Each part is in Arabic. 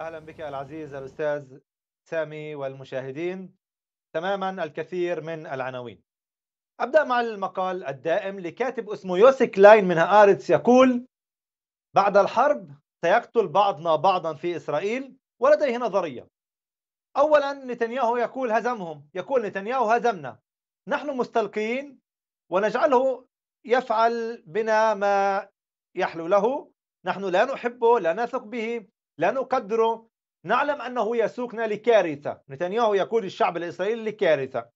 أهلا بك العزيز الأستاذ سامي والمشاهدين تماما الكثير من العناوين أبدأ مع المقال الدائم لكاتب اسمه يوسي كلاين من هآرتس يقول بعد الحرب سيقتل بعضنا بعضا في إسرائيل ولديه نظرية أولا نتنياهو يقول هزمهم يقول نتنياهو هزمنا نحن مستلقيين ونجعله يفعل بنا ما يحلو له نحن لا نحبه لا نثق به لا نقدره نعلم أنه يسوقنا لكارثة نتنياهو يقود الشعب الإسرائيلي لكارثة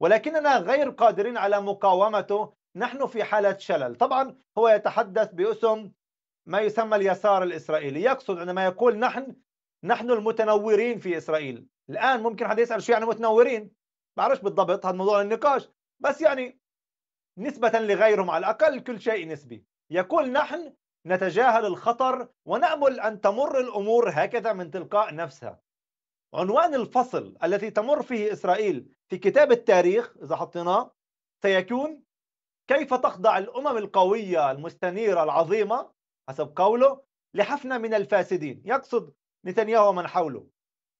ولكننا غير قادرين على مقاومته نحن في حالة شلل طبعا هو يتحدث باسم ما يسمى اليسار الإسرائيلي يقصد عندما يقول نحن نحن المتنورين في إسرائيل الآن ممكن حد يسأل شو يعني متنورين بعرفش بالضبط هذا موضوع النقاش بس يعني نسبة لغيرهم على الأقل كل شيء نسبي يقول نحن نتجاهل الخطر ونأمل أن تمر الأمور هكذا من تلقاء نفسها عنوان الفصل الذي تمر فيه إسرائيل في كتاب التاريخ إذا حطيناه سيكون كيف تخضع الأمم القوية المستنيرة العظيمة حسب قوله لحفنة من الفاسدين يقصد نتنياهو ومن حوله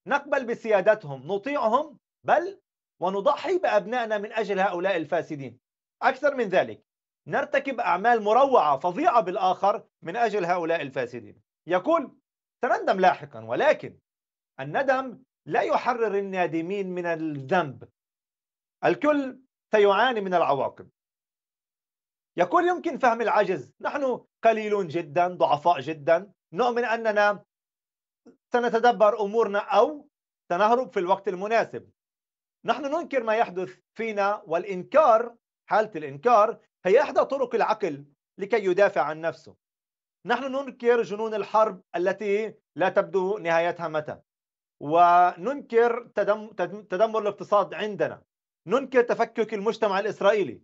نقبل بسيادتهم نطيعهم بل ونضحي بأبنائنا من أجل هؤلاء الفاسدين أكثر من ذلك نرتكب أعمال مروعة فظيعة بالآخر من أجل هؤلاء الفاسدين يقول سنندم لاحقا ولكن الندم لا يحرر النادمين من الذنب الكل سيعاني من العواقب يقول يمكن فهم العجز نحن قليلون جدا ضعفاء جدا نؤمن أننا سنتدبر أمورنا أو سنهرب في الوقت المناسب نحن ننكر ما يحدث فينا والإنكار حالة الإنكار هي إحدى طرق العقل لكي يدافع عن نفسه نحن ننكر جنون الحرب التي لا تبدو نهايتها متى وننكر تدمر الاقتصاد عندنا ننكر تفكك المجتمع الإسرائيلي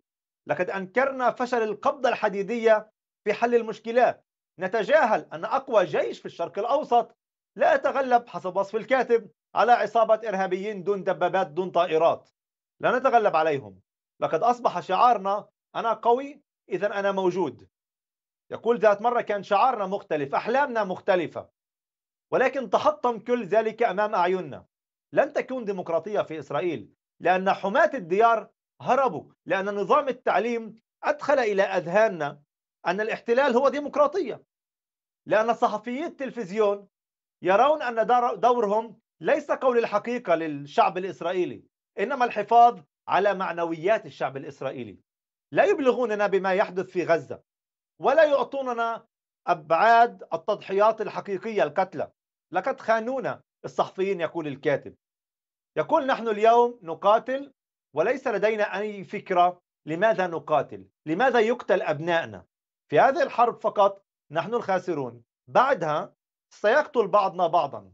لقد أنكرنا فشل القبضة الحديدية في حل المشكلات نتجاهل أن أقوى جيش في الشرق الأوسط لا يتغلب حسب وصف الكاتب على عصابة إرهابيين دون دبابات دون طائرات لا نتغلب عليهم لقد أصبح شعارنا أنا قوي إذا أنا موجود يقول ذات مرة كان شعارنا مختلف أحلامنا مختلفة ولكن تحطم كل ذلك أمام أعيننا لن تكون ديمقراطية في إسرائيل لأن حماة الديار هربوا لأن نظام التعليم أدخل إلى أذهاننا أن الاحتلال هو ديمقراطية لأن صحفيي التلفزيون يرون أن دورهم ليس قول الحقيقة للشعب الإسرائيلي إنما الحفاظ على معنويات الشعب الإسرائيلي لا يبلغوننا بما يحدث في غزة ولا يعطوننا أبعاد التضحيات الحقيقية القتلى لقد خانونا الصحفيين يقول الكاتب يقول نحن اليوم نقاتل وليس لدينا أي فكرة لماذا نقاتل لماذا يقتل أبنائنا في هذه الحرب فقط نحن الخاسرون بعدها سيقتل بعضنا بعضا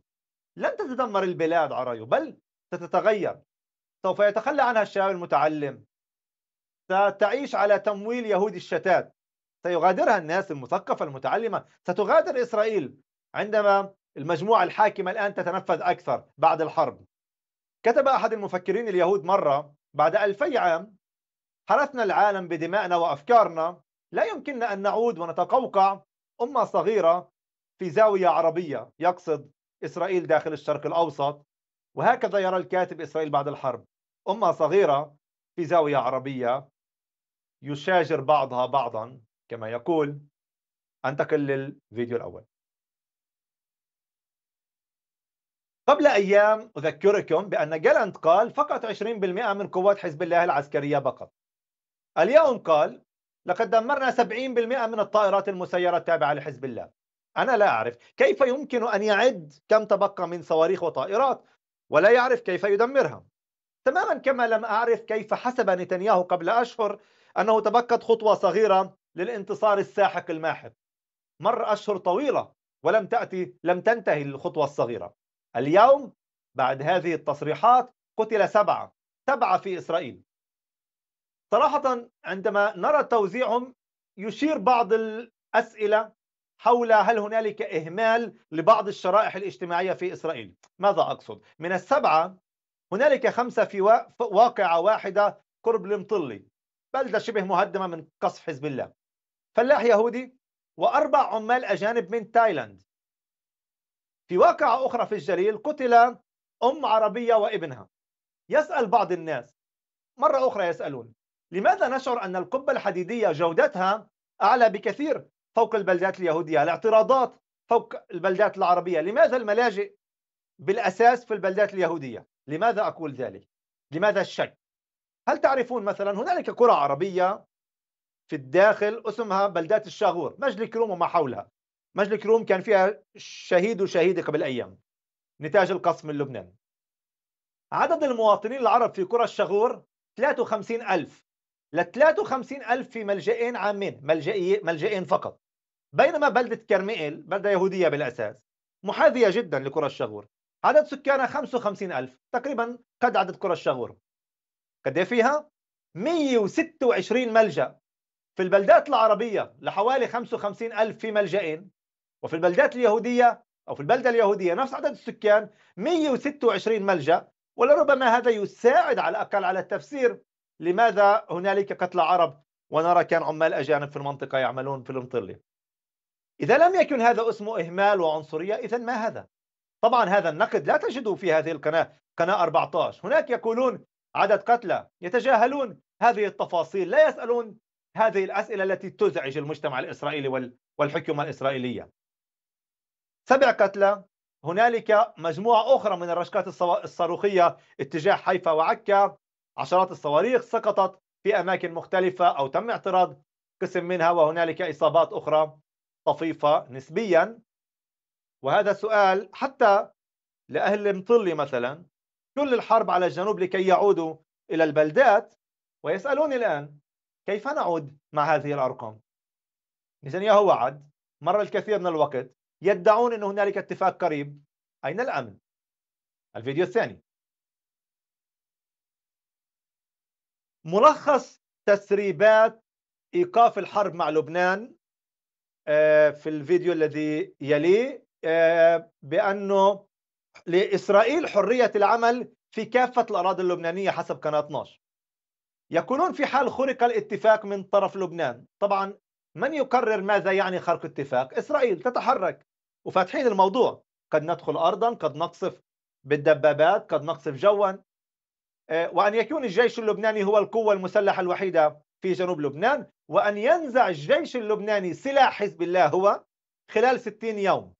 لن تتدمر البلاد عرايو بل ستتغير سوف يتخلى عنها الشاب المتعلم ستعيش على تمويل يهود الشتات سيغادرها الناس المثقفة المتعلمة ستغادر إسرائيل عندما المجموعة الحاكمة الآن تتنفذ أكثر بعد الحرب كتب أحد المفكرين اليهود مرة بعد ألفي عام حرثنا العالم بدمائنا وأفكارنا لا يمكننا أن نعود ونتقوقع أمة صغيرة في زاوية عربية يقصد إسرائيل داخل الشرق الأوسط وهكذا يرى الكاتب إسرائيل بعد الحرب أمة صغيرة في زاوية عربية يشاجر بعضها بعضا كما يقول أنتقل للفيديو الأول قبل أيام أذكركم بأن جالانت قال فقط 20% من قوات حزب الله العسكرية فقط اليوم قال لقد دمرنا 70% من الطائرات المسيرة التابعة لحزب الله أنا لا أعرف كيف يمكن أن يعد كم تبقى من صواريخ وطائرات ولا يعرف كيف يدمرها تماما كما لم أعرف كيف حسب نتنياهو قبل أشهر أنه تبقت خطوة صغيرة للانتصار الساحق الماحق مر أشهر طويلة ولم تأتي لم تنتهي الخطوة الصغيرة اليوم بعد هذه التصريحات قتل سبعة سبعة في إسرائيل صراحة عندما نرى توزيعهم يشير بعض الأسئلة حول هل هنالك إهمال لبعض الشرائح الاجتماعية في إسرائيل ماذا أقصد؟ من السبعة هنالك خمسة في واقعة واحدة قرب المطلي بلدة شبه مهدمة من قصف حزب الله فلاح يهودي وأربع عمال أجانب من تايلاند في واقعة أخرى في الجليل قتل أم عربية وابنها يسأل بعض الناس مرة أخرى يسألون لماذا نشعر أن القبة الحديدية جودتها أعلى بكثير فوق البلدات اليهودية الاعتراضات فوق البلدات العربية لماذا الملاجئ بالأساس في البلدات اليهودية لماذا أقول ذلك لماذا الشك هل تعرفون مثلا هنالك قرى عربية في الداخل اسمها بلدات الشاغور مجلي كروم وما حولها مجلي كروم كان فيها شهيد وشهيدة قبل أيام نتاج القصف من لبنان عدد المواطنين العرب في قرى الشاغور 53 ألف ل 53000 في ملجئين عامين ملجئي ملجئين فقط بينما بلدة كرميل بلدة يهودية بالأساس محاذية جدا لقرى الشغور عدد سكانها 55000 تقريبا قد عدد قرى الشغور قد إيه فيها 126 ملجأ في البلدات العربية لحوالي 55000 في ملجئين وفي البلدات اليهودية أو في البلدة اليهودية نفس عدد السكان 126 ملجأ ولربما هذا يساعد على الأقل على التفسير لماذا هنالك قتلى عرب ونرى كان عمال أجانب في المنطقة يعملون في المطله؟ إذا لم يكن هذا اسمه إهمال وعنصرية إذا ما هذا طبعا هذا النقد لا تجده في هذه القناة قناة 14 هناك يقولون عدد قتلى يتجاهلون هذه التفاصيل لا يسألون هذه الأسئلة التي تزعج المجتمع الإسرائيلي والحكومة الإسرائيلية سبع قتلى هنالك مجموعة أخرى من الرشقات الصاروخية اتجاه حيفا وعكا عشرات الصواريخ سقطت في أماكن مختلفة أو تم اعتراض قسم منها وهنالك إصابات أخرى طفيفة نسبيا وهذا سؤال حتى لأهل المطلي مثلا كل الحرب على الجنوب لكي يعودوا إلى البلدات ويسألوني الآن كيف نعود مع هذه الأرقام نتنياهو وعد مر الكثير من الوقت يدعون أن هنالك اتفاق قريب أين الأمن الفيديو الثاني ملخص تسريبات ايقاف الحرب مع لبنان آه، في الفيديو الذي يليه آه، بانه لاسرائيل حريه العمل في كافه الاراضي اللبنانيه حسب قناه 12 يكونون في حال خرق الاتفاق من طرف لبنان طبعا من يقرر ماذا يعني خرق اتفاق اسرائيل تتحرك وفاتحين الموضوع قد ندخل ارضا قد نقصف بالدبابات قد نقصف جوا آه، وأن يكون الجيش اللبناني هو القوة المسلحة الوحيدة في جنوب لبنان وأن ينزع الجيش اللبناني سلاح حزب الله هو خلال 60 يوم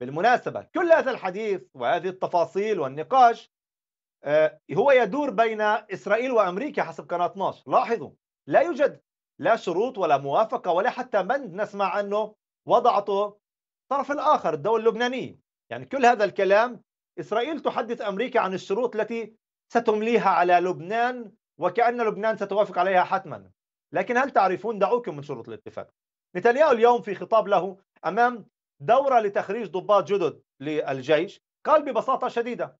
بالمناسبة كل هذا الحديث وهذه التفاصيل والنقاش آه، هو يدور بين إسرائيل وأمريكا حسب قناة 12 لاحظوا لا يوجد لا شروط ولا موافقة ولا حتى من نسمع عنه وضعته الطرف الآخر الدولة اللبنانية يعني كل هذا الكلام إسرائيل تحدث أمريكا عن الشروط التي ستمليها على لبنان وكأن لبنان ستوافق عليها حتما لكن هل تعرفون دعوكم من شروط الاتفاق نتنياهو اليوم في خطاب له أمام دورة لتخريج ضباط جدد للجيش قال ببساطة شديدة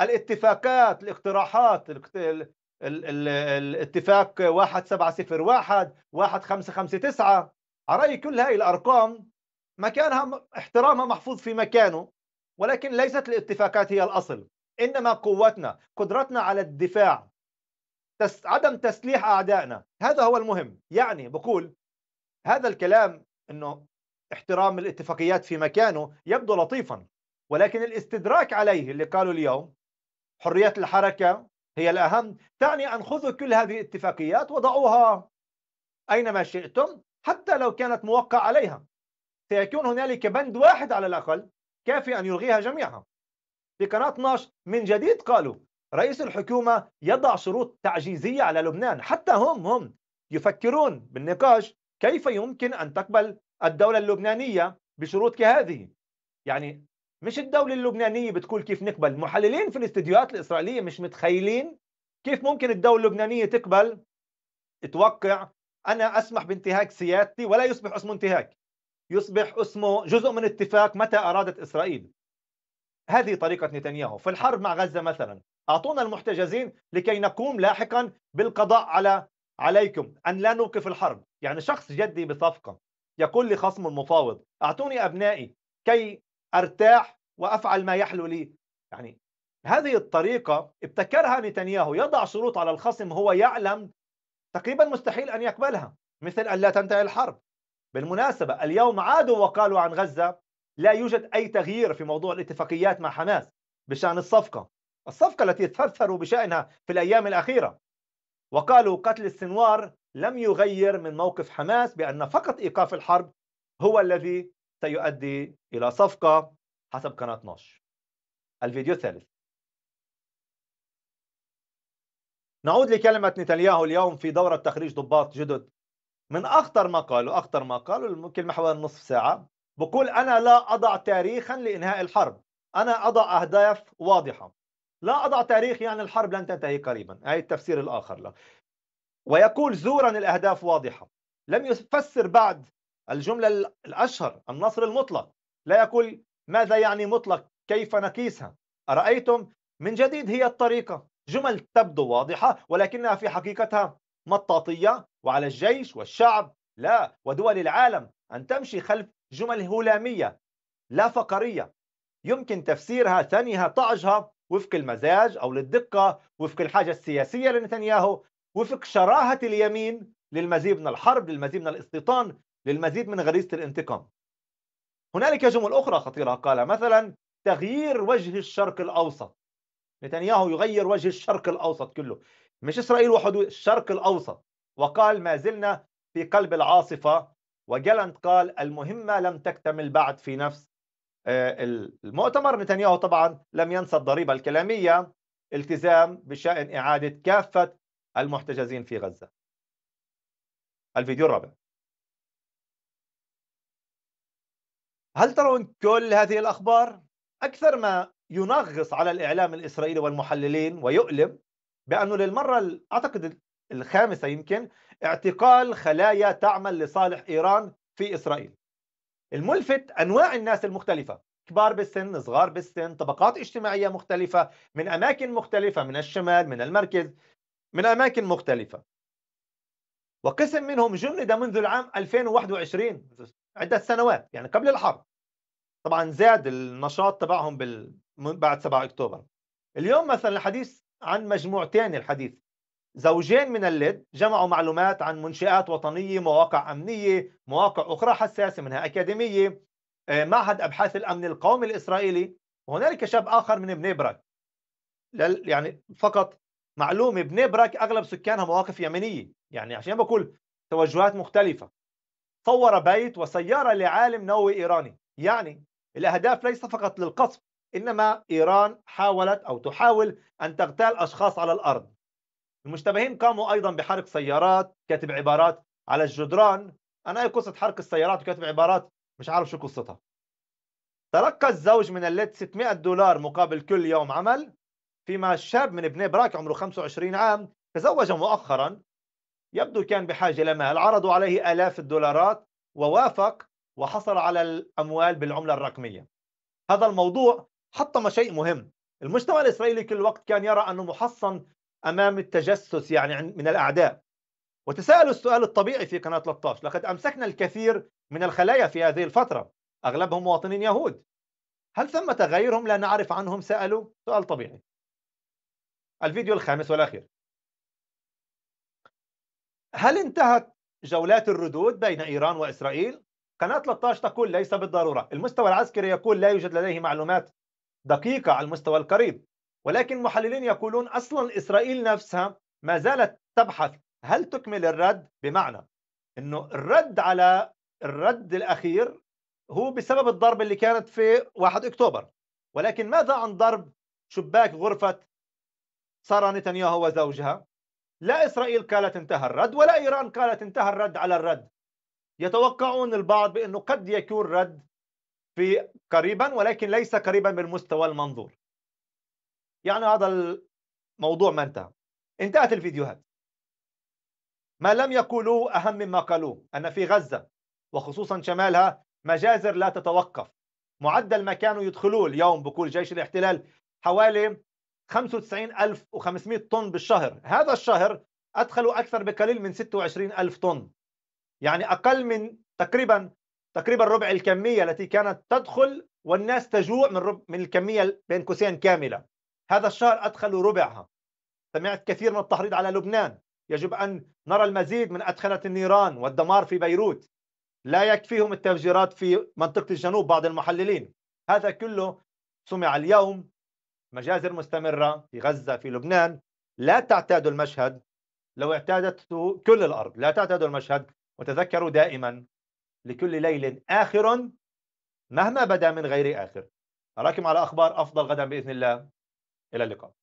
الاتفاقات الاقتراحات الاتفاق 1701 1559 على رأي كل هاي الأرقام مكانها احترامها محفوظ في مكانه ولكن ليست الاتفاقات هي الأصل إنما قوتنا قدرتنا على الدفاع تس عدم تسليح أعدائنا هذا هو المهم يعني بقول هذا الكلام أنه احترام الاتفاقيات في مكانه يبدو لطيفا ولكن الاستدراك عليه اللي قالوا اليوم حرية الحركة هي الأهم تعني أن خذوا كل هذه الاتفاقيات وضعوها أينما شئتم حتى لو كانت موقع عليها سيكون هنالك بند واحد على الأقل كافي أن يلغيها جميعا في قناة 12 من جديد قالوا رئيس الحكومة يضع شروط تعجيزية على لبنان حتى هم هم يفكرون بالنقاش كيف يمكن أن تقبل الدولة اللبنانية بشروط كهذه يعني مش الدولة اللبنانية بتقول كيف نقبل محللين في الاستديوهات الإسرائيلية مش متخيلين كيف ممكن الدولة اللبنانية تقبل توقع أنا أسمح بانتهاك سيادتي ولا يصبح اسمه انتهاك يصبح اسمه جزء من اتفاق متى أرادت إسرائيل هذه طريقة نتنياهو في الحرب مع غزة مثلا أعطونا المحتجزين لكي نقوم لاحقا بالقضاء على عليكم أن لا نوقف الحرب يعني شخص جدي بصفقة يقول لخصم المفاوض أعطوني أبنائي كي أرتاح وأفعل ما يحلو لي يعني هذه الطريقة ابتكرها نتنياهو يضع شروط على الخصم هو يعلم تقريبا مستحيل أن يقبلها مثل أن لا تنتهي الحرب بالمناسبة اليوم عادوا وقالوا عن غزة لا يوجد أي تغيير في موضوع الاتفاقيات مع حماس بشأن الصفقة الصفقة التي تثرثروا بشأنها في الأيام الأخيرة وقالوا قتل السنوار لم يغير من موقف حماس بأن فقط إيقاف الحرب هو الذي سيؤدي إلى صفقة حسب قناة 12 الفيديو الثالث نعود لكلمة نتنياهو اليوم في دورة تخريج ضباط جدد من أخطر ما قالوا أخطر ما قالوا كل حوالي نصف ساعة بقول أنا لا أضع تاريخا لإنهاء الحرب أنا أضع أهداف واضحة لا أضع تاريخ يعني الحرب لن تنتهي قريبا هذا التفسير الآخر له ويقول زورا الأهداف واضحة لم يفسر بعد الجملة الأشهر النصر المطلق لا يقول ماذا يعني مطلق كيف نقيسها أرأيتم من جديد هي الطريقة جمل تبدو واضحة ولكنها في حقيقتها مطاطية وعلى الجيش والشعب لا ودول العالم أن تمشي خلف جمل هلامية لا فقرية يمكن تفسيرها ثنيها طعجها وفق المزاج أو للدقة وفق الحاجة السياسية لنتنياهو وفق شراهة اليمين للمزيد من الحرب للمزيد من الاستيطان للمزيد من غريزة الانتقام هنالك جمل أخرى خطيرة قال مثلا تغيير وجه الشرق الأوسط نتنياهو يغير وجه الشرق الأوسط كله مش إسرائيل وحدود الشرق الأوسط وقال ما زلنا في قلب العاصفة وجالنت قال المهمة لم تكتمل بعد في نفس آه، المؤتمر نتنياهو طبعا لم ينسى الضريبة الكلامية التزام بشأن إعادة كافة المحتجزين في غزة الفيديو الرابع هل ترون كل هذه الأخبار؟ أكثر ما ينغص على الإعلام الإسرائيلي والمحللين ويؤلم بأنه للمرة أعتقد الخامسة يمكن اعتقال خلايا تعمل لصالح إيران في إسرائيل الملفت أنواع الناس المختلفة كبار بالسن صغار بالسن طبقات اجتماعية مختلفة من أماكن مختلفة من الشمال من المركز من أماكن مختلفة وقسم منهم جند منذ العام 2021 عدة سنوات يعني قبل الحرب طبعا زاد النشاط تبعهم بال... بعد 7 أكتوبر اليوم مثلا الحديث عن مجموعتين الحديث زوجين من اللد جمعوا معلومات عن منشآت وطنية مواقع أمنية مواقع أخرى حساسة منها أكاديمية آه، معهد أبحاث الأمن القومي الإسرائيلي وهنالك شاب آخر من بني برك يعني فقط معلومة بني برك أغلب سكانها مواقف يمنية يعني عشان بقول توجهات مختلفة صور بيت وسيارة لعالم نووي إيراني يعني الأهداف ليس فقط للقصف إنما إيران حاولت أو تحاول أن تغتال أشخاص على الأرض المشتبهين قاموا أيضا بحرق سيارات كاتب عبارات على الجدران أنا أي قصة حرق السيارات وكاتب عبارات مش عارف شو قصتها تلقى الزوج من الليت 600 دولار مقابل كل يوم عمل فيما الشاب من بني براك عمره 25 عام تزوج مؤخرا يبدو كان بحاجة لمال عرضوا عليه آلاف الدولارات ووافق وحصل على الأموال بالعملة الرقمية هذا الموضوع حطم شيء مهم المجتمع الإسرائيلي كل وقت كان يرى أنه محصن امام التجسس يعني من الاعداء وتساءلوا السؤال الطبيعي في قناه 13 لقد امسكنا الكثير من الخلايا في هذه الفتره اغلبهم مواطنين يهود هل ثمة غيرهم لا نعرف عنهم سالوا سؤال طبيعي الفيديو الخامس والاخير هل انتهت جولات الردود بين ايران واسرائيل قناه 13 تقول ليس بالضروره المستوى العسكري يقول لا يوجد لديه معلومات دقيقه على المستوى القريب ولكن محللين يقولون أصلا إسرائيل نفسها ما زالت تبحث هل تكمل الرد بمعنى أنه الرد على الرد الأخير هو بسبب الضرب اللي كانت في 1 أكتوبر ولكن ماذا عن ضرب شباك غرفة سارة نتنياهو وزوجها لا إسرائيل قالت انتهى الرد ولا إيران قالت انتهى الرد على الرد يتوقعون البعض بأنه قد يكون رد في قريبا ولكن ليس قريبا بالمستوى المنظور يعني هذا الموضوع ما انتهى انتهت الفيديوهات ما لم يقولوه أهم مما قالوه أن في غزة وخصوصا شمالها مجازر لا تتوقف معدل ما كانوا يدخلوه اليوم بقول جيش الاحتلال حوالي 95500 طن بالشهر هذا الشهر أدخلوا أكثر بقليل من 26000 طن يعني أقل من تقريبا تقريبا ربع الكمية التي كانت تدخل والناس تجوع من من الكمية بين قوسين كاملة هذا الشهر أدخلوا ربعها سمعت كثير من التحريض على لبنان يجب أن نرى المزيد من أدخلة النيران والدمار في بيروت لا يكفيهم التفجيرات في منطقة الجنوب بعض المحللين هذا كله سمع اليوم مجازر مستمرة في غزة في لبنان لا تعتاد المشهد لو اعتادت كل الأرض لا تعتاد المشهد وتذكروا دائما لكل ليل آخر مهما بدا من غير آخر أراكم على أخبار أفضل غدا بإذن الله الى اللقاء